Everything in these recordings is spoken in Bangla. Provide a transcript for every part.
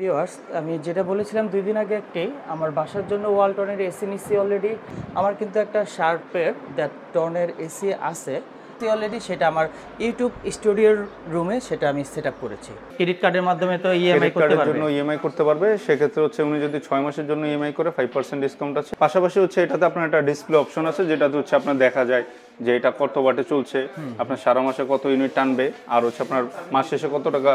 ভিওয়ার্স আমি যেটা বলেছিলাম দুই দিন আগে একটি আমার বাসার জন্য ওয়াল টনের এসি নিচ্ছি অলরেডি আমার কিন্তু একটা শার্পের দ্যাট টনের এসি আছে অলরেডি সেটা আমার ইউটিউব স্টুডিওর রুমে সেটা আমি সেট আপ করেছি ক্রেডিট কার্ডের মাধ্যমে তো ইএমআই e করতে পারবে জন্য ইএমআই e করতে পারবে সেক্ষেত্রে হচ্ছে উনি যদি ছয় মাসের জন্য ইএমআই e করে ফাইভ পার্সেন্ট ডিসকাউন্ট আছে পাশাপাশি হচ্ছে এটাতে আপনার একটা ডিসপ্লে অপশন আছে যেটাতে হচ্ছে আপনার দেখা যায় যে এটা কত বাটে চলছে আপনার সারা মাসে কত ইউনিট টানবে আর হচ্ছে আপনার মাস শেষে কত টাকা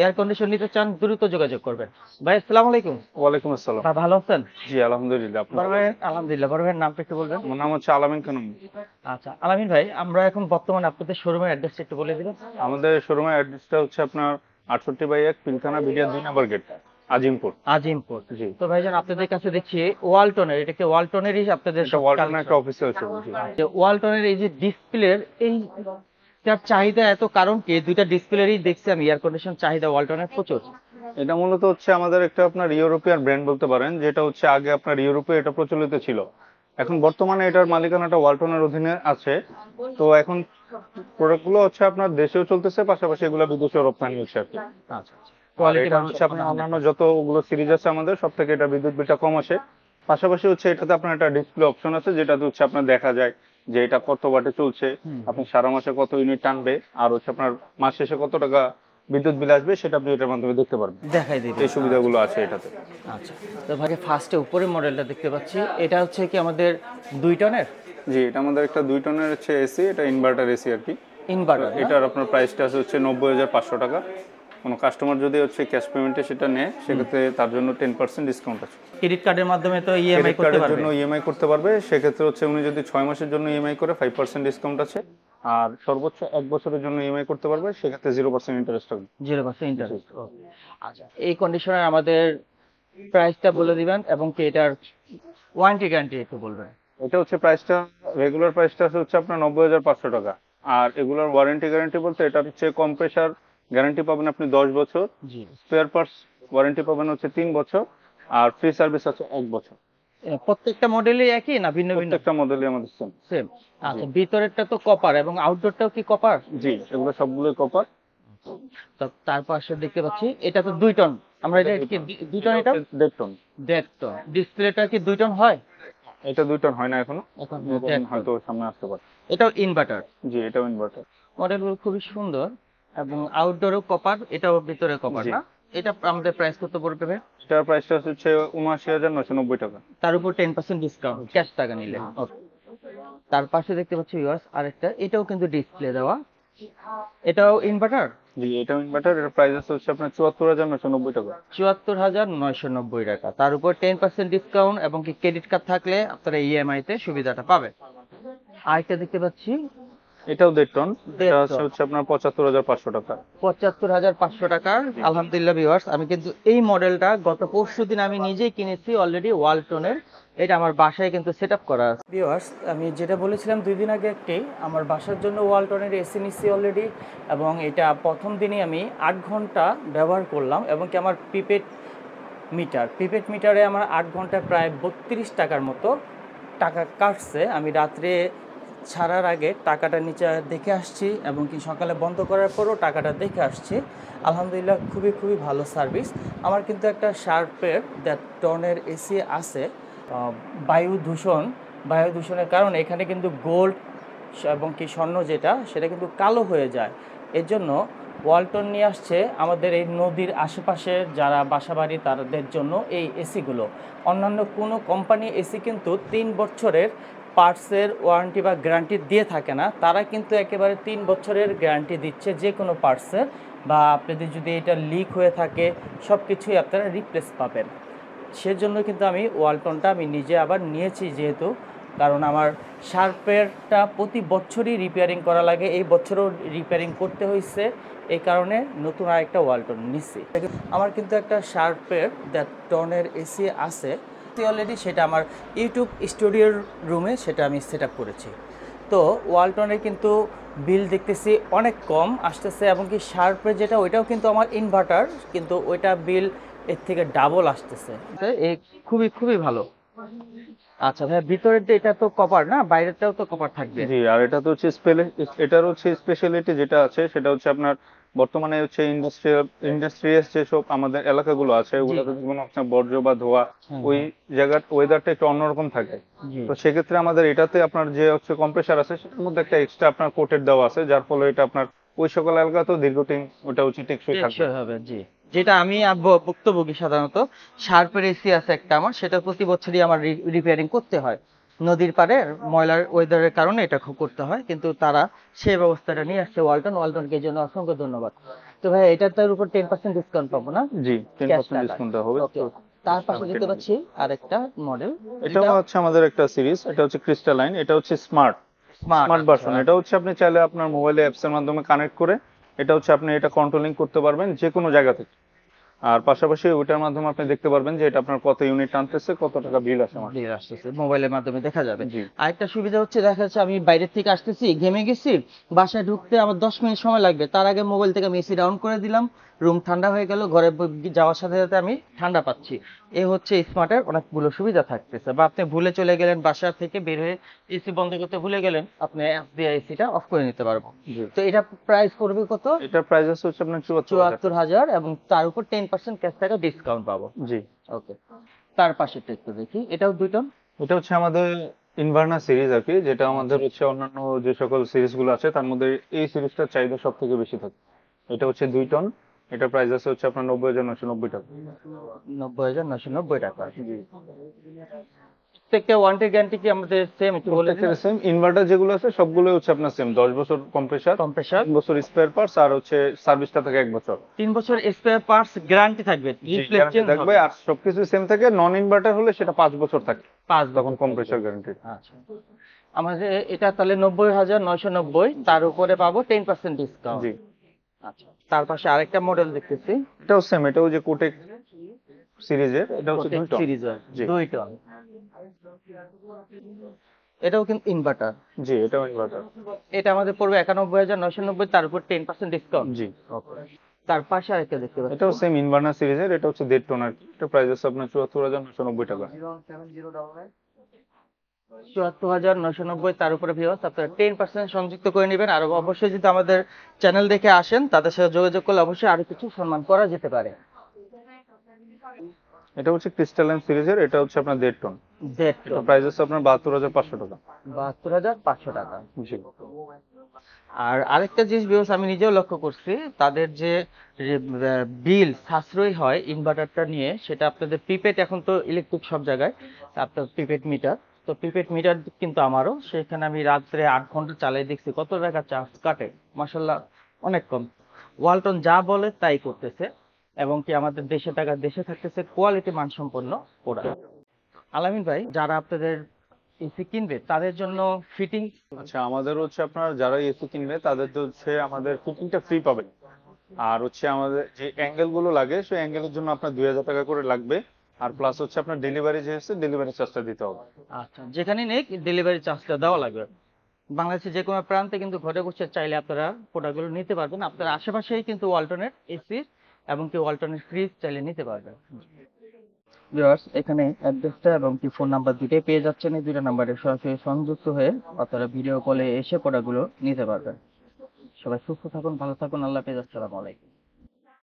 এয়ার কন্ডিশন নিতে চান দ্রুত যোগাযোগ করবেন ভাই আসসালামু আলাইকুম ওয়ালাইকুম আসসালাম ভালো আছেন জি আলহামদুলিল্লাহ পারভেজ আলহামদুলিল্লাহ পারভেজ নামটা একটু বলবেন আমার নাম হচ্ছে আলামিন খানম আচ্ছা আলামিন ভাই আমরা এখন বর্তমানে আপনাদের শোরুমের অ্যাড্রেসটা একটু বলে দিবেন আমাদের শোরুমের অ্যাড্রেসটা হচ্ছে আপনার আটষট্টি বাই এক পিলখানা বিডিয়া দুই নম্বর গেট আজিমপুর আজিমপুর জি তো ভাইজান আপনাদের কাছে দেখছি ওয়ালটনের এটা কি ওয়ালটনেরই আপনাদের ওয়ালটনের একটা অফিসিয়াল শোরুম ওয়ালটনের এই যে ডিসপ্লের এই এটার চাহিদা এত কারণ কি দুইটা ডিসপ্লেরই দেখছি আমি এয়ার কন্ডিশন চাহিদা ওয়ালটনের প্রচুর এটা মূলত হচ্ছে আমাদের একটা আপনার ইউরোপিয়ান ব্র্যান্ড বলতে পারেন যেটা হচ্ছে আগে আপনার ইউরোপে এটা প্রচলিত ছিল এখন বর্তমানে এটার মালিকানাটা ওয়ালটনের অধীনে আছে তো এখন প্রোডাক্টগুলো হচ্ছে আপনার দেশেও চলতেছে পাশাপাশি এগুলো বিদেশেও রপ্তানি হচ্ছে আর কি আচ্ছা কোয়ালিটি হচ্ছে অন্যান্য যতগুলো সিরিজ আছে আমাদের সব থেকে এটা বিদ্যুৎ বিলটা কম আসে পাশাপাশি হচ্ছে এটাতে আপনার একটা ডিসপ্লে অপশন আছে যেটাতে হচ্ছে আপনার দেখা যায় যে এটা কত ওয়াটে চলছে আপনি সারা মাসে কত ইউনিট টানবে আর হচ্ছে আপনার মাস শেষে কত টাকা বিদ্যুৎ বিল আসবে সেটা আপনি এটার মাধ্যমে দেখতে পারবেন দেখাই দিই এই সুবিধাগুলো আছে এটাতে আচ্ছা তো ভাগে ফার্স্টে উপরে মডেলটা দেখতে পাচ্ছি এটা হচ্ছে কি আমাদের দুই টনের জি এটা আমাদের একটা দুই টনের হচ্ছে এসি এটা ইনভার্টার এসি আর কি ইনভার্টার এটার আপনার প্রাইসটা আছে হচ্ছে নব্বই হাজার পাঁচশো টাকা কোনো কাস্টমার যদি হচ্ছে ক্যাশ পেমেন্টে সেটা নেয় সেক্ষেত্রে তার জন্য টেন পার্সেন্ট ডিসকাউন্ট আছে ক্রেডিট কার্ডের মাধ্যমে তো ইএমআই করতে পারবে জন্য ইএমআই করতে পারবে সেক্ষেত্রে হচ্ছে উনি যদি ছয় মাসের জন্য ইএমআই করে ফাইভ পার্সেন্ট ডিসকাউন্ট আছে আর সর্বোচ্চ এক বছরের জন্য ইএমআই করতে পারবে সেক্ষেত্রে জিরো পার্সেন্ট ইন্টারেস্ট থাকবে জিরো পার্সেন্ট ইন্টারেস্ট আচ্ছা এই কন্ডিশনার আমাদের প্রাইসটা বলে দিবেন এবং কি এটার ওয়ারেন্টি গ্যারান্টি একটু বলবেন এটা হচ্ছে প্রাইসটা রেগুলার প্রাইসটা হচ্ছে আপনার নব্বই হাজার পাঁচশো টাকা আর এগুলোর ওয়ারেন্টি গ্যারান্টি বলতে এটা হচ্ছে কম্প্রেসার গ্যারান্টি পাবেন আপনি দশ বছর স্পেয়ার পার্টস ওয়ারেন্টি পাবেন হচ্ছে তিন বছর আর ফ্রি সার্ভিস আছে এক বছর প্রত্যেকটা মডেলই একই না ভিন্ন ভিন্ন প্রত্যেকটা মডেলই আমাদের সেম সেম আচ্ছা ভিতরেরটা তো কপার এবং আউটডোরটাও কি কপার জি এগুলো সবগুলো কপার তো তার পাশে দেখতে পাচ্ছি এটা তো দুই টন আমরা এটা কি দুই টন এটা দেড় টন দেড় টন ডিসপ্লেটা কি দুই টন হয় এটা দুই টন হয় না এখনো এখন হয়তো সামনে আসতে পারে এটাও ইনভার্টার জি এটাও ইনভার্টার মডেলগুলো খুবই সুন্দর এবং আউটডোরও কপার এটাও ভিতরে কপার না এটা আমাদের প্রাইস কত পড়বে ভাই এটার প্রাইসটা হচ্ছে উনআশি হাজার নশো নব্বই টাকা তার উপর টেন পার্সেন্ট ডিসকাউন্ট ক্যাশ টাকা নিলে তার পাশে দেখতে পাচ্ছি ভিউয়ার্স আরেকটা এটাও কিন্তু ডিসপ্লে দেওয়া এটাও ইনভার্টার জি এটাও ইনভার্টার এর প্রাইস আছে হচ্ছে আপনার 74990 টাকা 74990 টাকা তার উপর 10% ডিসকাউন্ট এবং কি ক্রেডিট কার্ড থাকলে আপনারা ইএমআই e তে সুবিধাটা পাবে আরেকটা দেখতে পাচ্ছি এটাও দেড় টন এটা হচ্ছে আপনার পঁচাত্তর হাজার পাঁচশো টাকা পঁচাত্তর হাজার পাঁচশো টাকা আলহামদুলিল্লাহ ভিউয়ার্স আমি কিন্তু এই মডেলটা গত পরশু দিন আমি নিজেই কিনেছি অলরেডি টোনের এটা আমার বাসায় কিন্তু সেট আপ করা আছে ভিউয়ার্স আমি যেটা বলেছিলাম দুই দিন আগে একটি আমার বাসার জন্য ওয়ালটনের এসি নিচ্ছি অলরেডি এবং এটা প্রথম দিনই আমি আট ঘন্টা ব্যবহার করলাম এবং কি আমার প্রিপেড মিটার প্রিপেড মিটারে আমার আট ঘন্টা প্রায় বত্রিশ টাকার মতো টাকা কাটছে আমি রাত্রে ছাড়ার আগে টাকাটা নিচে দেখে আসছি এবং কি সকালে বন্ধ করার পরও টাকাটা দেখে আসছি আলহামদুলিল্লাহ খুবই খুবই ভালো সার্ভিস আমার কিন্তু একটা শার্পের দ্যাট টনের এসি আছে বায়ু দূষণ বায়ু দূষণের কারণে এখানে কিন্তু গোল্ড এবং কি স্বর্ণ যেটা সেটা কিন্তু কালো হয়ে যায় এর জন্য ওয়ালটন নিয়ে আসছে আমাদের এই নদীর আশেপাশে যারা বাসাবাড়ি তাদের জন্য এই এসিগুলো অন্যান্য কোনো কোম্পানি এসি কিন্তু তিন বছরের পার্টসের ওয়ারেন্টি বা গ্যারান্টি দিয়ে থাকে না তারা কিন্তু একেবারে তিন বছরের গ্যারান্টি দিচ্ছে যে কোনো পার্টসের বা আপনাদের যদি এটা লিক হয়ে থাকে সব কিছুই আপনারা রিপ্লেস পাবেন সেজন্য কিন্তু আমি ওয়ালটনটা আমি নিজে আবার নিয়েছি যেহেতু কারণ আমার শার্পেরটা প্রতি বছরই রিপেয়ারিং করা লাগে এই বছরও রিপেয়ারিং করতে হয়েছে এই কারণে নতুন আরেকটা ওয়ালটন নিচ্ছি আমার কিন্তু একটা শার্পের দ্যাট টনের এসি আছে করতে অলরেডি সেটা আমার ইউটিউব স্টুডিওর রুমে সেটা আমি সেট করেছি তো ওয়ালটনের কিন্তু বিল দেখতেছি অনেক কম আসতেছে এমনকি শার্পের যেটা ওইটাও কিন্তু আমার ইনভার্টার কিন্তু ওইটা বিল এর থেকে ডাবল আসতেছে খুবই খুবই ভালো আচ্ছা ভাই ভিতরের এটা তো কপার না বাইরেটাও তো কপার থাকবে জি আর এটা তো হচ্ছে হচ্ছে স্পেশালিটি যেটা আছে সেটা হচ্ছে আপনার বর্তমানে হচ্ছে ইন্ডাস্ট্রিয়াল ইন্ডাস্ট্রিয়াল যেসব আমাদের এলাকাগুলো আছে ওগুলোতে যেমন আপনার বর্জ্য বা ধোয়া ওই জায়গার ওয়েদারটা একটু অন্যরকম থাকে তো সেক্ষেত্রে আমাদের এটাতে আপনার যে হচ্ছে কম্প্রেসার আছে সেটার মধ্যে একটা এক্সট্রা আপনার কোটের দেওয়া আছে যার ফলে এটা আপনার ওই সকল এলাকাতেও দীর্ঘদিন ওটা উচিত টেকসই থাকবে হবে জি যেটা আমি ভুক্তভোগী সাধারণত শার্পের এসি আছে একটা আমার সেটা প্রতি বছরই আমার রিপেয়ারিং করতে হয় নদীর পাড়ে ময়লার ওয়েদারের কারণে এটা করতে হয় কিন্তু তারা সে ব্যবস্থাটা নিয়ে আসছে ওয়ালটন ওয়ালটনকে জন্য অসংখ্য ধন্যবাদ তো ভাই এটা তার উপর টেন পার্সেন্ট ডিসকাউন্ট পাবো না জি টেন পার্সেন্ট ডিসকাউন্ট হবে তার পাশে দেখতে পাচ্ছি আরেকটা মডেল এটা হচ্ছে আমাদের একটা সিরিজ এটা হচ্ছে ক্রিস্টালাইন এটা হচ্ছে স্মার্ট স্মার্ট ভার্সন এটা হচ্ছে আপনি চাইলে আপনার মোবাইলে অ্যাপসের মাধ্যমে কানেক্ট করে এটা হচ্ছে আপনি এটা কন্ট্রোলিং করতে পারবেন যে কোনো জায়গা থেকে আর পাশাপাশি ওইটার মাধ্যমে আপনি দেখতে পারবেন যে এটা আপনার কত ইউনিট টানতেছে কত টাকা বিল আসে বিল আসতেছে মোবাইলের মাধ্যমে দেখা যাবে আরেকটা সুবিধা হচ্ছে দেখা যাচ্ছে আমি বাইরের থেকে আসতেছি ঘেমে গেছি বাসায় ঢুকতে আমার দশ মিনিট সময় লাগবে তার আগে মোবাইল থেকে আমি এসি ডাউন করে দিলাম রুম ঠান্ডা হয়ে গেল ঘরে যাওয়ার সাথে সাথে আমি ঠান্ডা পাচ্ছি এ হচ্ছে স্মার্টের অনেকগুলো সুবিধা থাকতেছে বা আপনি ভুলে চলে গেলেন বাসা থেকে বের হয়ে এসি বন্ধ করতে ভুলে গেলেন আপনি এসিটা অফ করে নিতে পারবো তো এটা প্রাইস করবে কত এটা প্রাইস হচ্ছে আপনার চুয়াত্তর হাজার এবং তার উপর টেন পার্সেন্ট ক্যাশ টাকা ডিসকাউন্ট পাবো জি ওকে তার পাশে একটু দেখি এটাও দুটো এটা হচ্ছে আমাদের ইনভার্না সিরিজ আর কি যেটা আমাদের হচ্ছে অন্যান্য যে সকল সিরিজগুলো আছে তার মধ্যে এই সিরিজটা চাহিদা সব থেকে বেশি থাকে এটা হচ্ছে দুই টন এটার প্রাইস আছে হচ্ছে আপনার নব্বই হাজার নব্বই টাকা নব্বই হাজার নব্বই টাকা প্রত্যেকটা কি আমাদের সেম একটু বলে সেম ইনভার্টার যেগুলো আছে সবগুলো হচ্ছে আপনার 10 বছর 3 বছর স্পেয়ার পার্টস আর হচ্ছে সার্ভিসটা থাকে 1 বছর 3 বছর স্পেয়ার পার্টস গ্যারান্টি থাকবে রিপ্লেসমেন্ট থাকবে আর সবকিছু সেম থাকে নন ইনভার্টার হলে সেটা 5 বছর থাকে 5 তখন গ্যারান্টি আচ্ছা আমাদের এটা তাহলে 90990 তার উপরে পাবো 10% ডিসকাউন্ট জি আচ্ছা। তার পাশে আরেকটা মডেল দেখতেছি এটাও সেম এটাও যে কোটেক সিরিজের এটাও হচ্ছে দুই টন সিরিজ দুই টন এটাও কিন্তু ইনভার্টার জি এটাও ইনভার্টার এটা আমাদের পড়বে একানব্বই হাজার নয়শো নব্বই তার উপর টেন পার্সেন্ট ডিসকাউন্ট জি তার পাশে আরেকটা দেখতে পাচ্ছি এটাও সেম ইনভার্টার সিরিজের এটা হচ্ছে দেড় টন আর এটা প্রাইস আছে আপনার চুয়াত্তর হাজার নয়শো নব্বই টাকা চুয়াত্তর হাজার নব্বই তার সাথে পাঁচশো টাকা আর আরেকটা জিনিস আমি নিজেও লক্ষ্য করছি তাদের যে বিল সাশ্রয় হয় ইনভার্টারটা নিয়ে সেটা আপনাদের প্রিপেড এখন তো ইলেকট্রিক সব জায়গায় আপনার প্রিপেড মিটার তো প্রিপেড মিটার কিন্তু আমারও সেখানে আমি রাত্রে আট ঘন্টা চালিয়ে দেখছি কত টাকা চার্জ কাটে মাসাল্লাহ অনেক কম ওয়ালটন যা বলে তাই করতেছে এবং কি আমাদের দেশে টাকা দেশে থাকতেছে কোয়ালিটি মানসম্পন্ন প্রোডাক্ট আলামিন ভাই যারা আপনাদের এসি কিনবে তাদের জন্য ফিটিং আচ্ছা আমাদের হচ্ছে আপনার যারা এসি কিনবে তাদের হচ্ছে আমাদের ফিটিংটা ফ্রি পাবে আর হচ্ছে আমাদের যে অ্যাঙ্গেল গুলো লাগে সেই অ্যাঙ্গেলের জন্য আপনার দুই হাজার টাকা করে লাগবে আর প্লাস হচ্ছে আপনার ডেলিভারি যে আছে ডেলিভারি চার্জটা দিতে হবে আচ্ছা যেখানে নেই ডেলিভারি চার্জটা দেওয়া লাগবে বাংলাদেশে যে কোনো প্রান্তে কিন্তু ঘরে বসে চাইলে আপনারা প্রোডাক্টগুলো নিতে পারবেন আপনার আশেপাশেই কিন্তু অল্টারনেট এসি এবং কি অল্টারনেট ফ্রিজ চাইলে নিতে পারবেন ভিউয়ার্স এখানে অ্যাড্রেসটা এবং কি ফোন নাম্বার দুটোই পেয়ে যাচ্ছেন এই দুটো নাম্বারে সরাসরি সংযুক্ত হয়ে আপনারা ভিডিও কলে এসে প্রোডাক্টগুলো নিতে পারবেন সবাই সুস্থ থাকুন ভালো থাকুন আল্লাহ যাচ্ছে আসসালামু আলাইকুম